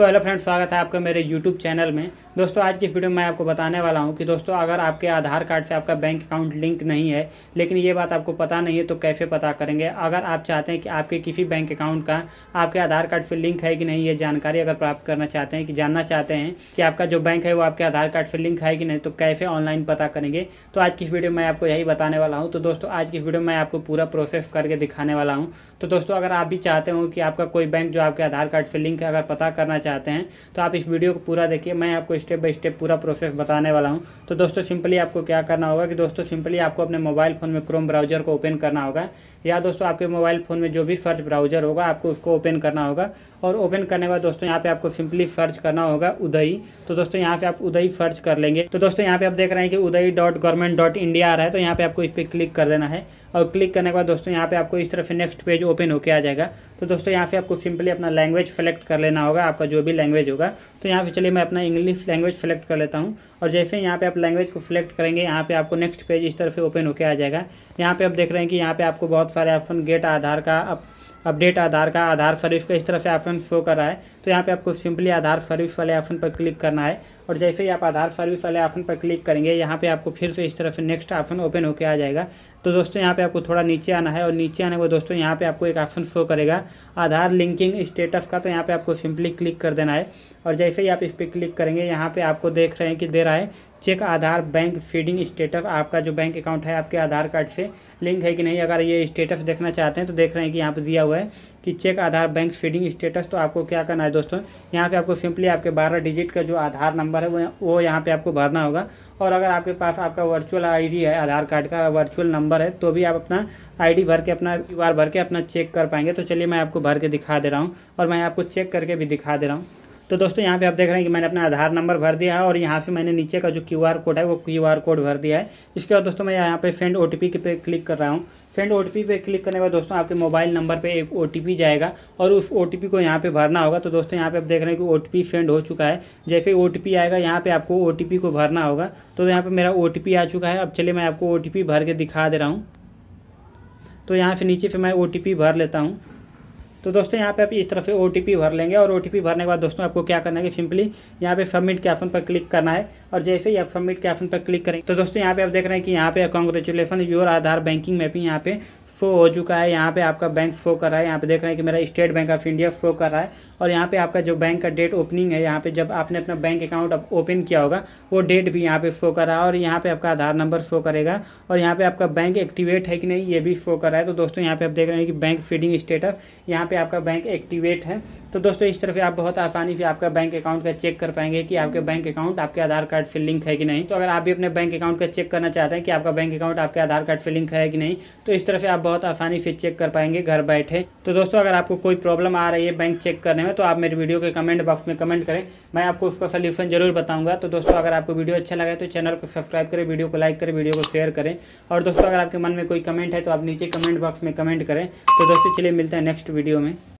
so hello friend स्वागत है आपका मेरे यूट्यूब चैनल में दोस्तों आज की वीडियो में मैं आपको बताने वाला हूं कि दोस्तों अगर आपके आधार कार्ड से आपका बैंक अकाउंट लिंक नहीं है लेकिन ये बात आपको पता नहीं है तो कैसे पता करेंगे अगर आप चाहते हैं कि आपके किसी बैंक अकाउंट का आपके आधार कार्ड से लिंक है कि नहीं ये जानकारी अगर प्राप्त करना चाहते हैं कि जानना चाहते हैं कि आपका जो बैंक है वो आपके आधार कार्ड से लिंक है कि नहीं तो कैसे ऑनलाइन पता करेंगे तो आज की वीडियो में आपको यही बताने वाला हूँ तो दोस्तों आज की वीडियो में आपको पूरा प्रोसेस करके दिखाने वाला हूँ तो दोस्तों अगर आप भी चाहते हो कि आपका कोई बैंक जो आपके आधार कार्ड से लिंक है अगर पता करना चाहते हैं तो आप इस वीडियो को पूरा देखिए मैं आपको स्टेप बाय स्टेप पूरा प्रोसेस बताने वाला हूँ तो दोस्तों सिंपली आपको क्या करना होगा कि दोस्तों सिंपली आपको अपने मोबाइल फ़ोन में क्रोम ब्राउजर को ओपन करना होगा या दोस्तों आपके मोबाइल फ़ोन में जो भी सर्च ब्राउजर होगा आपको उसको ओपन करना होगा और ओपन करने के बाद दोस्तों यहाँ पे आपको सिंपली सर्च करना होगा उदयी तो दोस्तों यहाँ पे आप उदयी सर्च कर लेंगे तो दोस्तों यहाँ पे आप देख रहे हैं कि UIDAI dot government dot India आ रहा है तो यहाँ पे आपको इस पर क्लिक कर देना है और क्लिक करने के बाद दोस्तों यहाँ पे आपको इस तरह से नेक्स्ट पेज ओपन होकर आ जाएगा तो दोस्तों यहाँ पे आपको सिंपली अपना लैंग्वेज सेलेक्ट कर लेना होगा आपका जो भी लैंग्वेज होगा तो यहाँ पे चलिए मैं अपना इंग्लिश लैंग्वेज सेलेक्ट कर लेता हूँ और जैसे यहाँ पे आप लैंग्वेज को सिलेक्ट करेंगे यहाँ पे आपको नेक्स्ट पेज इस तरह से ओपन होकर आ जाएगा यहाँ पे आप देख रहे हैं कि यहाँ पे आपको बहुत सारे ऑप्शन गेट आधार का अपडेट आधार का आधार सर्विस का इस तरह से ऑप्शन शो कर रहा है तो यहाँ पे आपको सिंपली आधार सर्विस वाले ऑप्शन पर क्लिक करना है और जैसे ही आप आधार सर्विस वाले ऑप्शन पर क्लिक करेंगे यहाँ पे आपको फिर से इस तरह से नेक्स्ट ऑप्शन ओपन होकर आ जाएगा तो दोस्तों यहाँ पे आपको थोड़ा नीचे आना है और नीचे आने के दोस्तों यहाँ पे आपको एक ऑप्शन शो करेगा आधार लिंकिंग स्टेटस का तो यहाँ पे आपको सिंपली क्लिक कर देना है और जैसे ही आप इस पर क्लिक करेंगे यहाँ पे आपको देख रहे हैं कि दे रहा है check Aadhaar bank feeding status आपका जो बैंक अकाउंट है आपके आधार कार्ड से लिंक है कि नहीं अगर ये स्टेटस देखना चाहते हैं तो देख रहे हैं कि यहाँ पर दिया हुआ है कि check Aadhaar bank feeding status तो आपको क्या करना है दोस्तों यहाँ पर आपको सिंपली आपके बारह डिजिट का जो आधार नंबर नंबर है वो यहाँ पे आपको भरना होगा और अगर आपके पास आपका वर्चुअल आईडी है आधार कार्ड का वर्चुअल नंबर है तो भी आप अपना आईडी भर के अपना क्यू भर के अपना चेक कर पाएंगे तो चलिए मैं आपको भर के दिखा दे रहा हूँ और मैं आपको चेक करके भी दिखा दे रहा हूँ तो दोस्तों यहाँ पे आप देख रहे हैं कि मैंने अपना आधार नंबर भर दिया है और यहाँ से मैंने नीचे का जो क्यू कोड है वो क्यू कोड भर दिया है इसके बाद दोस्तों मैं यहाँ पे सेंड ओ टी पे क्लिक कर रहा हूँ सेंड ओ टी पे क्लिक करने के बाद दोस्तों आपके मोबाइल नंबर पर एक ओ जाएगा और उस ओ को यहाँ पर भरना होगा तो दोस्तों यहाँ पर आप देख रहे हैं कि ओ सेंड हो चुका है जैसे ओ आएगा यहाँ पर आपको ओ को भरना होगा तो यहाँ पर मेरा ओ आ चुका है अब चलिए मैं आपको ओ भर के दिखा दे रहा हूँ तो यहाँ से नीचे से मैं ओ भर लेता हूँ तो दोस्तों यहाँ पे आप इस तरह से ओ भर लेंगे और ओ भरने के बाद दोस्तों आपको क्या करना है कि सिंपली यहाँ पे सबमिट के ऑप्शन पर क्लिक करना है और जैसे ही आप सबमिट के ऑप्शन पर क्लिक करेंगे तो दोस्तों यहाँ पे आप देख रहे हैं कि यहाँ पे congratulation your Aadhaar banking mapping यहाँ पे शो हो चुका है यहाँ पे आपका बैंक शो कर रहा है यहाँ पे देख रहे हैं कि मेरा State Bank of India show कर रहा है और यहाँ पे आपका जो बैंक का डेट ओपनिंग है यहाँ पे जब आपने अपना बैंक अकाउंट ओपन किया होगा वो डेट भी यहाँ पे शो कर रहा है और यहाँ पे आपका आधार नंबर शो करेगा और यहाँ पे आपका बैंक एक्टिवेट है कि नहीं ये भी शो कर रहा है तो दोस्तों यहाँ पे आप देख रहे हैं कि बैंक फीडिंग स्टेटस यहाँ पे आपका बैंक एक्टिवेट है तो दोस्तों इस तरह से आप बहुत आसानी से आपका बैंक अकाउंट का चेक कर पाएंगे कि आपके बैंक अकाउंट आपके आधार कार्ड से लिंक है कि नहीं तो अगर आप भी अपने बैंक अकाउंट का चेक करना चाहते हैं कि आपका बैंक अकाउंट आपके आधार कार्ड से लिंक है कि नहीं तो इस तरह से आप बहुत आसानी से चेक कर पाएंगे घर बैठे तो दोस्तों अगर आपको कोई प्रॉब्लम आ रही है बैंक चेक करने में तो आप मेरे वीडियो के कमेंट बॉक्स में कमेंट करें मैं आपको उसका सोल्यूशन जरूर बताऊंगा तो दोस्तों अगर आपको वीडियो अच्छा लगा तो चैनल को सब्सक्राइब करें वीडियो को लाइक करें वीडियो को शेयर करें और दोस्तों अगर आपके मन में कोई कमेंट है तो आप नीचे कमेंट बॉक्स में कमेंट करें तो दोस्तों चलिए मिलते हैं नेक्स्ट वीडियो síndrome